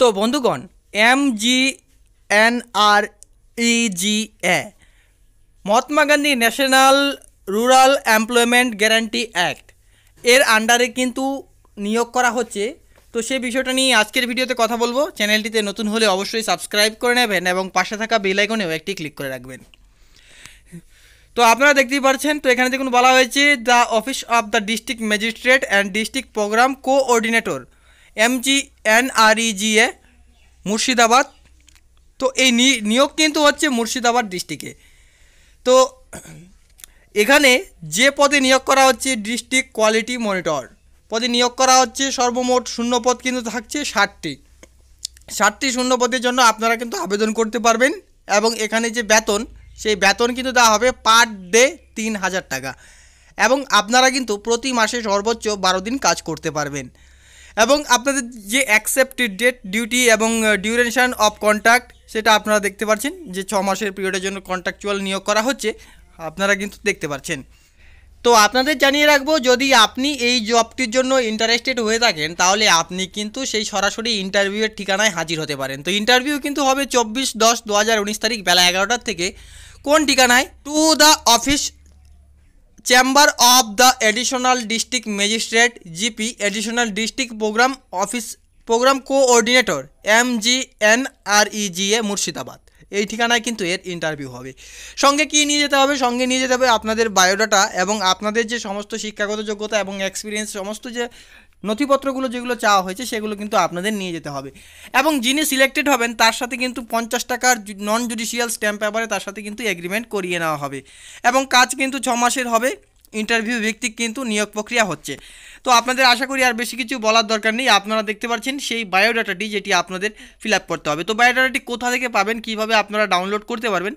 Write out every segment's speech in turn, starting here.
তো বন্ধুগণ M G N R E G A Mahatma Gandhi national rural employment guarantee act এর আন্ডারে কিন্তু নিয়োগ করা হচ্ছে তো সেই বিষয়টা নিয়ে আজকের ভিডিওতে কথা বলবো চ্যানেলটিতে নতুন হলে অবশ্যই সাবস্ক্রাইব করে নেবেন এবং পাশে থাকা বেলাইকনেও একটি ক্লিক করে রাখবেন তো আপনারা দেখতেই পাচ্ছেন তো এখানে দেখুন বলা হয়েছে the office of the district magistrate and district programme coordinator MG NREGA e Murshidabad তো এই নিয়োগ কিন্তু হচ্ছে মুর্শিদাবাদ ডিস্ট্রিক্টে তো এখানে যে পদে নিয়োগ করা হচ্ছে ডিস্ট্রিক্ট কোয়ালিটি মনিটর পদে নিয়োগ করা হচ্ছে সর্বমোট শূন্য পদ কিন্তু থাকছে ষাটটি ষাটটি শূন্য পদের জন্য আপনারা কিন্তু আবেদন করতে পারবেন এবং এখানে যে বেতন সেই বেতন কিন্তু দেওয়া হবে পার ডে তিন হাজার টাকা এবং আপনারা কিন্তু প্রতি মাসে সর্বোচ্চ বারো দিন কাজ করতে পারবেন এবং আপনাদের যে অ্যাকসেপ্টেড ডেট ডিউটি এবং ডিউরেশান অফ কন্ট্রাক্ট সেটা আপনারা দেখতে পাচ্ছেন যে ছ মাসের পিরিয়ডের জন্য কন্ট্রাকচুয়াল নিয়োগ করা হচ্ছে আপনারা কিন্তু দেখতে পাচ্ছেন তো আপনাদের জানিয়ে রাখবো যদি আপনি এই জবটির জন্য ইন্টারেস্টেড হয়ে থাকেন তাহলে আপনি কিন্তু সেই সরাসরি ইন্টারভিউয়ের ঠিকানায় হাজির হতে পারেন তো ইন্টারভিউ কিন্তু হবে চব্বিশ দশ দু তারিখ বেলা এগারোটার থেকে কোন ঠিকানায় to the office chamber of the additional district magistrate GP additional district programme office programme coordinator M G N R E G A Murshidabad এই ঠিকানায় কিন্তু এর ইন্টারভিউ হবে সঙ্গে কি নিয়ে যেতে হবে সঙ্গে নিয়ে যেতে হবে আপনাদের বায়োডাটা এবং আপনাদের যে সমস্ত শিক্ষাগত যোগ্যতা এবং এক্সপিরিয়েন্স সমস্ত যে নথিপত্রগুলো যেগুলো চাওয়া হয়েছে সেগুলো কিন্তু আপনাদের নিয়ে যেতে হবে এবং যিনি সিলেক্টেড হবেন তার সাথে কিন্তু পঞ্চাশ টাকার নন জুডিশিয়াল স্ট্যাম্প পেপারে তার সাথে কিন্তু এগ্রিমেন্ট করিয়ে নেওয়া হবে এবং কাজ কিন্তু ছ মাসের হবে ইন্টারভিউ ভিত্তিক কিন্তু নিয়োগ প্রক্রিয়া হচ্ছে তো আপনাদের আশা করি আর বেশি কিছু বলার দরকার নেই আপনারা দেখতে পাচ্ছেন সেই বায়োডাটাটি যেটি আপনাদের ফিল করতে হবে তো বায়োডাটাটি কোথা থেকে পাবেন কিভাবে আপনারা ডাউনলোড করতে পারবেন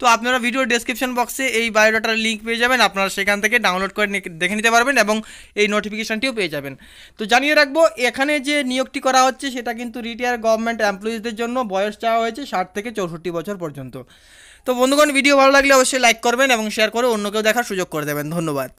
তো আপনারা ভিডিও ডেসক্রিপশন বক্সে এই বায়োডাটার লিঙ্ক পেয়ে যাবেন আপনারা সেখান থেকে ডাউনলোড করে দেখে নিতে পারবেন এবং এই নোটিফিকেশানটিও পেয়ে যাবেন তো জানিয়ে রাখবো এখানে যে নিয়োগটি করা হচ্ছে সেটা কিন্তু রিটায়ার গভর্নমেন্ট এমপ্লয়িজদের জন্য বয়স চাওয়া হয়েছে ষাট থেকে চৌষট্টি বছর পর্যন্ত তো বন্ধুগণ ভিডিও ভালো লাগলে অবশ্যই লাইক করবেন এবং শেয়ার করে অন্য কেউ দেখার সুযোগ করে দেবেন ধন্যবাদ